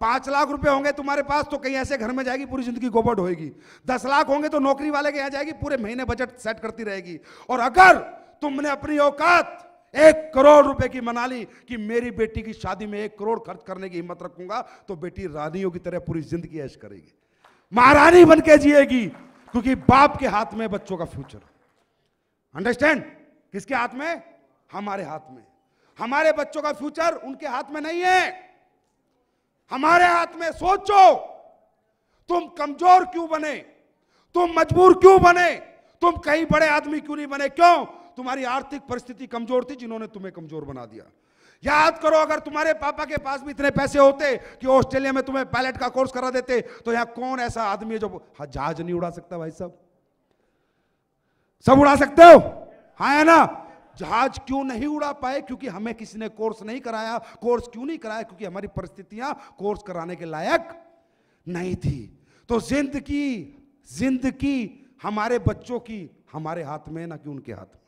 पाँच लाख रुपए होंगे तुम्हारे पास तो कहीं ऐसे घर में जाएगी पूरी जिंदगी गोबड़ होएगी दस लाख होंगे तो नौकरी वाले के यहाँ जाएगी पूरे महीने बजट सेट करती रहेगी और अगर तुमने अपनी औकात एक करोड़ रुपए की मना ली कि मेरी बेटी की शादी में एक करोड़ खर्च करने की हिम्मत रखूंगा तो बेटी रानियों की तरह पूरी जिंदगी ऐश करेगी महारानी बन के जिएगी क्योंकि बाप के हाथ में बच्चों का फ्यूचर अंडरस्टैंड किसके हाथ में हमारे हाथ में हमारे बच्चों का फ्यूचर उनके हाथ में नहीं है हमारे हाथ में सोचो तुम कमजोर क्यों बने तुम मजबूर क्यों बने तुम कहीं बड़े आदमी क्यों नहीं बने क्यों तुम्हारी आर्थिक परिस्थिति कमजोर थी जिन्होंने तुम्हें कमजोर बना दिया याद करो अगर तुम्हारे पापा के पास भी इतने पैसे होते कि ऑस्ट्रेलिया में तुम्हें पायलट का कोर्स करा देते तो यहां कौन ऐसा आदमी है जो हाँ, जहाज नहीं उड़ा सकता भाई साहब सब उड़ा सकते हो हा है ना जहाज क्यों नहीं उड़ा पाए क्योंकि हमें किसी ने कोर्स नहीं कराया कोर्स क्यों नहीं कराया क्योंकि हमारी परिस्थितियां कोर्स कराने के लायक नहीं थी तो जिंदगी जिंदगी हमारे बच्चों की हमारे हाथ में ना कि उनके हाथ में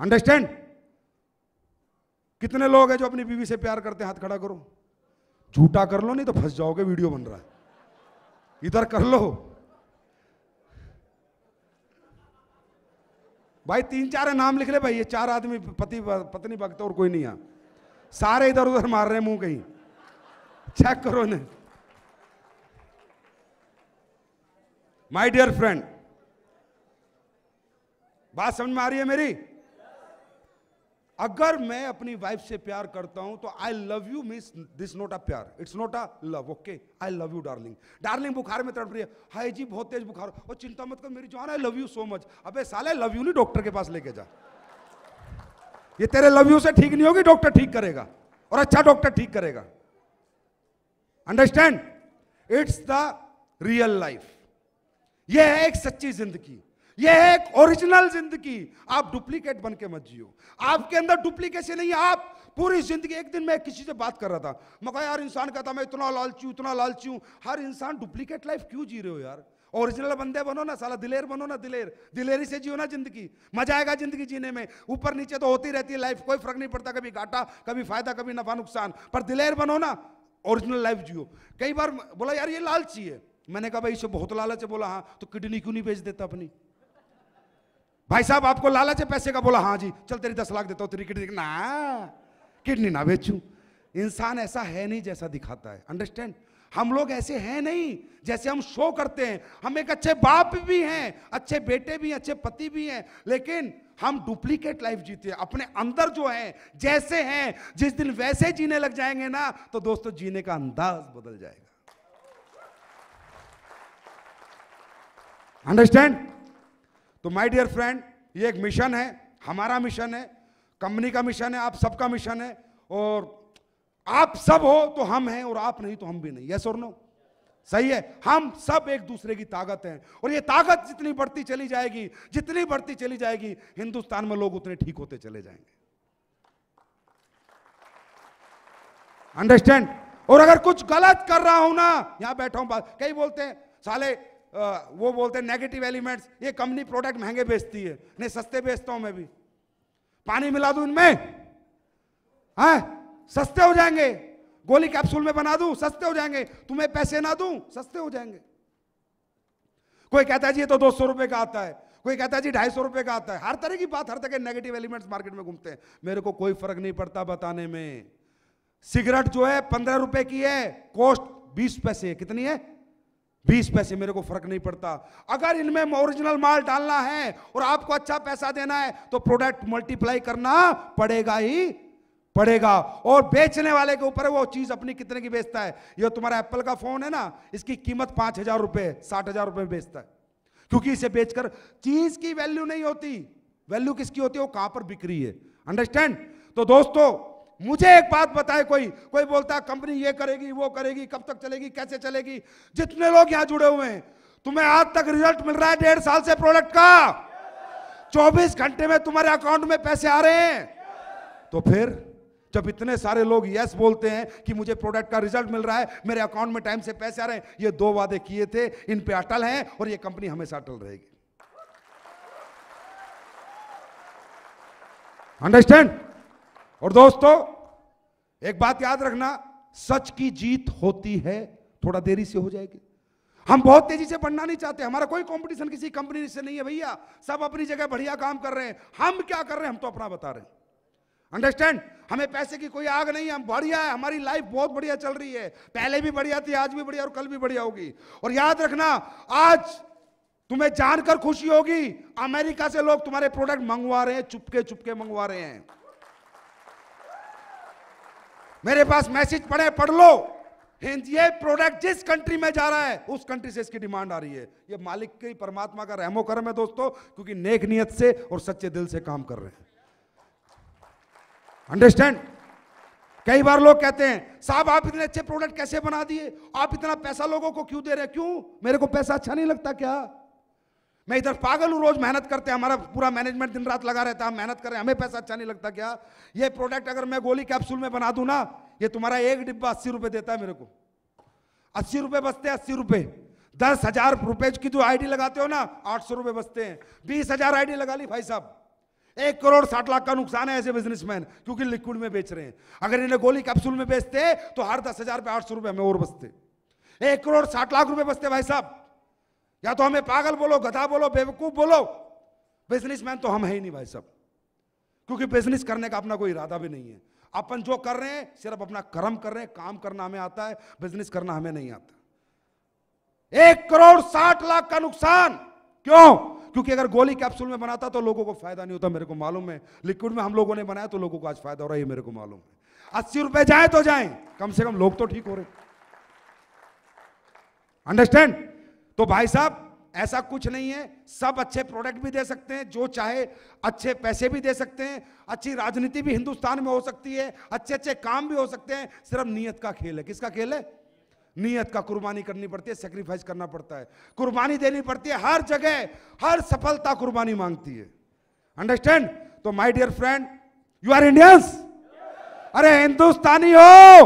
अंडरस्टैंड कितने लोग हैं जो अपनी बीवी से प्यार करते हैं हाथ खड़ा करो झूठा कर लो नहीं तो फंस जाओगे वीडियो बन रहा है इधर कर लो भाई तीन चार नाम लिख ले भाई ये चार आदमी पति पत्नी भक्त और कोई नहीं है सारे इधर उधर मार रहे मुंह कहीं चेक करो ने माय डियर फ्रेंड बात समझ में आ रही है मेरी अगर मैं अपनी वाइफ से प्यार करता हूं तो I love you miss this not a प्यार it's not a love okay I love you darling darling बुखार में तड़प रही है हाय जी बहुत तेज बुखार और चिंता मत कर मेरी जान I love you so much अबे साले लव यू नहीं डॉक्टर के पास लेके जा ये तेरे लव यू से ठीक नहीं होगी डॉक्टर ठीक करेगा और अच्छा डॉक्टर ठीक करेगा understand it's the real life यह है एक सच्ची जिंदगी यह है एक ओरिजिनल जिंदगी आप डुप्लीकेट बन के मत जियो आपके अंदर डुप्लीकेशन नहीं आप पूरी जिंदगी एक दिन मैं किसी से बात कर रहा था मैं कहा यार इंसान कहता मैं इतना लालची इतना लालची हूं हर इंसान डुप्लीकेट लाइफ क्यों जी रहे हो यार ओरिजिनल बंदे बनो ना साला दिलेर बनो ना दिलेर दिलेरी से जियो ना जिंदगी मजा आएगा जिंदगी जीने में ऊपर नीचे तो होती रहती है लाइफ कोई फर्क नहीं पड़ता कभी घाटा कभी फायदा कभी नफा नुकसान पर दिलेर बनो ना ओरिजिनल लाइफ जियो कई बार बोला यार ये लालची है मैंने कहा भाई इसे बहुत लालच है बोला हाँ तो किडनी क्यों नहीं बेच देता अपनी भाई साहब आपको लालच है पैसे का बोला हाँ जी चल तेरी दस लाख देता हूँ तेरी किडनी ना किडनी ना बेचू इंसान ऐसा है नहीं जैसा दिखाता है अंडरस्टैंड हम लोग ऐसे हैं नहीं जैसे हम शो करते हैं हम एक अच्छे बाप भी हैं अच्छे बेटे भी अच्छे पति भी हैं लेकिन हम डुप्लीकेट लाइफ जीते हैं अपने अंदर जो हैं जैसे हैं जिस दिन वैसे जीने लग जाएंगे ना तो दोस्तों जीने का अंदाज बदल जाएगा अंडरस्टैंड तो माय डियर फ्रेंड ये एक मिशन है हमारा मिशन है कंपनी का मिशन है आप सबका मिशन है और आप सब हो तो हम हैं और आप नहीं तो हम भी नहीं यस और नो सही है हम सब एक दूसरे की ताकत हैं और ये ताकत जितनी बढ़ती चली जाएगी जितनी बढ़ती चली जाएगी हिंदुस्तान में लोग उतने ठीक होते चले जाएंगे अंडरस्टैंड और अगर कुछ गलत कर रहा हूं ना यहां बैठा हूं कई बोलते हैं साले वो बोलते हैं नेगेटिव एलिमेंट्स ये कंपनी प्रोडक्ट महंगे बेचती है नहीं सस्ते बेचता हूं मैं भी पानी मिला दू इनमें हाँ? सस्ते हो जाएंगे गोली कैप्सूल में बना दू सस्ते हो जाएंगे तुम्हें पैसे ना दू सस्ते हो जाएंगे कोई कहता है जी ये तो दो सौ रुपए का आता है कोई कहता है जी ढाई सौ रुपए का आता है हर तरह की बात हर तरह के नेगेटिव एलिमेंट्स मार्केट में घूमते हैं मेरे को कोई फर्क नहीं पड़ता बताने में सिगरेट जो है पंद्रह रुपए की है कॉस्ट बीस पैसे कितनी है बीस पैसे मेरे को फर्क नहीं पड़ता अगर इनमें ओरिजिनल माल डालना है और आपको अच्छा पैसा देना है तो प्रोडक्ट मल्टीप्लाई करना पड़ेगा ही पड़ेगा और बेचने वाले के ऊपर वो चीज अपनी कितने की बेचता है ये तुम्हारा एप्पल का फोन है ना इसकी कीमत पांच हजार रुपए साठ हजार रुपए में बेचता है क्योंकि इसे बेचकर चीज की वैल्यू नहीं होती वैल्यू किसकी होती है वो कहां पर बिक्री है अंडरस्टैंड तो दोस्तों मुझे एक बात बताए कोई कोई बोलता कंपनी ये करेगी वो करेगी कब तक चलेगी कैसे चलेगी जितने लोग यहां जुड़े हुए हैं तुम्हें आज तक रिजल्ट मिल रहा है डेढ़ साल से प्रोडक्ट का 24 घंटे में तुम्हारे अकाउंट में पैसे आ रहे हैं तो फिर जब इतने सारे लोग यस बोलते हैं कि मुझे प्रोडक्ट का रिजल्ट मिल रहा है मेरे अकाउंट में टाइम से पैसे आ रहे हैं ये दो वादे किए थे इन पे अटल हैं और ये कंपनी हमेशा अटल रहेगी अंडरस्टैंड और दोस्तों एक बात याद रखना सच की जीत होती है थोड़ा देरी से हो जाएगी हम बहुत तेजी से बढ़ना नहीं चाहते हमारा कोई कंपटीशन किसी कंपनी से नहीं है भैया सब अपनी जगह बढ़िया काम कर रहे हैं हम क्या कर रहे हैं हम तो अपना बता रहे हैं अंडरस्टैंड हमें पैसे की कोई आग नहीं है हम बढ़िया है हमारी लाइफ बहुत बढ़िया चल रही है पहले भी बढ़िया थी आज भी बढ़िया और कल भी बढ़िया होगी और याद रखना आज तुम्हें जानकर खुशी होगी अमेरिका से लोग तुम्हारे प्रोडक्ट मंगवा रहे हैं चुपके चुपके मंगवा रहे हैं मेरे पास मैसेज पढ़े पढ़ लो ये प्रोडक्ट जिस कंट्री में जा रहा है उस कंट्री से इसकी डिमांड आ रही है ये मालिक की परमात्मा का रहमो कर्म है दोस्तों क्योंकि नेक नियत से और सच्चे दिल से काम कर रहे हैं अंडरस्टैंड कई बार लोग कहते हैं साहब आप इतने अच्छे प्रोडक्ट कैसे बना दिए आप इतना पैसा लोगों को क्यों दे रहे क्यों मेरे को पैसा अच्छा नहीं लगता क्या मैं इधर पागल हूँ रोज मेहनत करते हैं हमारा पूरा मैनेजमेंट दिन रात लगा रहता है मेहनत कर रहे हैं हमें पैसा अच्छा नहीं लगता क्या ये प्रोडक्ट अगर मैं गोली कैप्सूल में बना दूँ ना ये तुम्हारा एक डिब्बा अस्सी रुपये देता है मेरे को अस्सी रुपये बचते हैं अस्सी रुपये दस हजार रुपये की जो आईडी लगाते हो ना आठ सौ रुपये बचते हैं बीस हजार आई लगा ली भाई साहब एक करोड़ साठ लाख का नुकसान है ऐसे बिजनेसमैन क्योंकि लिक्विड में बेच रहे हैं अगर इन्हें गोली कैप्सूल में बेचते तो हर दस हजार पे आठ सौ रुपये हमें और बचते एक करोड़ साठ लाख रुपये बचते भाई साहब या तो हमें पागल बोलो गधा बोलो बेवकूफ बोलो बिजनेसमैन तो हम है ही नहीं भाई सब क्योंकि बिजनेस करने का अपना कोई इरादा भी नहीं है अपन जो कर रहे हैं सिर्फ अपना कर्म कर रहे हैं काम करना हमें आता है बिजनेस करना हमें नहीं आता एक करोड़ साठ लाख का नुकसान क्यों क्योंकि अगर गोली कैप्सूल में बनाता तो लोगों को फायदा नहीं होता मेरे को मालूम है लिक्विड में हम लोगों ने बनाया तो लोगों को आज फायदा हो रहा है ये मेरे को मालूम है अस्सी रुपए जाए तो जाए कम से कम लोग तो ठीक हो रहे अंडरस्टैंड तो भाई साहब ऐसा कुछ नहीं है सब अच्छे प्रोडक्ट भी दे सकते हैं जो चाहे अच्छे पैसे भी दे सकते हैं अच्छी राजनीति भी हिंदुस्तान में हो सकती है अच्छे अच्छे काम भी हो सकते हैं सिर्फ नीयत का खेल है किसका खेल है नीयत का कुर्बानी करनी पड़ती है सेक्रीफाइस करना पड़ता है कुर्बानी देनी पड़ती है हर जगह हर सफलता कुर्बानी मांगती है अंडरस्टैंड तो my dear friend you are Indians अरे हिंदुस्तानी हो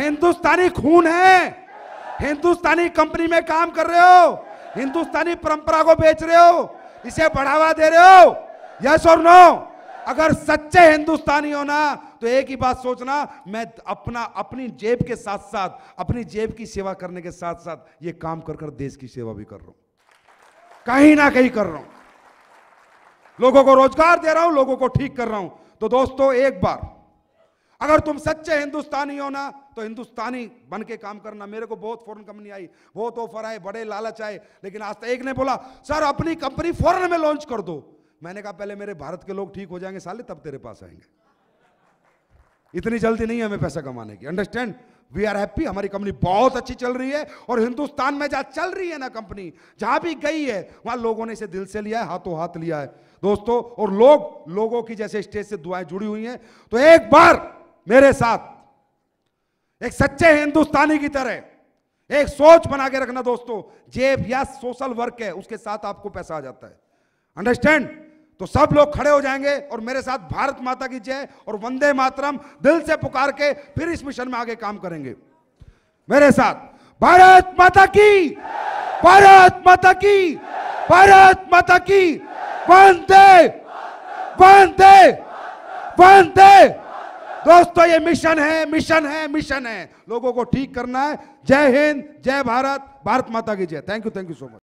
हिंदुस्तानी खून है हिंदुस्तानी कंपनी में काम कर रहे हो हिंदुस्तानी परंपरा को बेच रहे हो इसे बढ़ावा दे रहे हो यस और नो अगर सच्चे हिंदुस्तानी हो ना तो एक ही बात सोचना मैं अपना अपनी जेब के साथ साथ अपनी जेब की सेवा करने के साथ साथ ये काम कर कर देश की सेवा भी कर रहा हूं कहीं ना कहीं कर रहा हूं लोगों को रोजगार दे रहा हूं लोगों को ठीक कर रहा हूं तो दोस्तों एक बार अगर तुम सच्चे हिंदुस्तानी हो ना तो हिंदुस्तानी बन के काम करना मेरे को बहुत फॉरन कंपनी आई बहुत ऑफर आए बड़े लालच आए लेकिन आज तक एक ने बोला सर अपनी कंपनी फॉरन में लॉन्च कर दो मैंने कहा पहले मेरे भारत के लोग ठीक हो जाएंगे साले तब तेरे पास आएंगे इतनी जल्दी नहीं है हमें पैसा कमाने की अंडरस्टैंड वी आर हैप्पी हमारी कंपनी बहुत अच्छी चल रही है और हिंदुस्तान में जहां चल रही है ना कंपनी जहां भी गई है वहां लोगों ने इसे दिल से लिया है हाथों हाथ लिया है दोस्तों और लोग लोगों की जैसे स्टेज से दुआएं जुड़ी हुई हैं तो एक बार मेरे साथ एक सच्चे हिंदुस्तानी की तरह एक सोच बना के रखना दोस्तों जेब या सोशल वर्क है उसके साथ आपको पैसा आ जाता है अंडरस्टैंड तो सब लोग खड़े हो जाएंगे और मेरे साथ भारत माता की जय और वंदे मातरम दिल से पुकार के फिर इस मिशन में आगे काम करेंगे मेरे साथ भारत माता की भारत माता की भारत माता की वंदे वंदे वंदे दोस्तों तो ये मिशन है मिशन है मिशन है लोगों को ठीक करना है जय हिंद जय भारत भारत माता की जय thank you thank you so much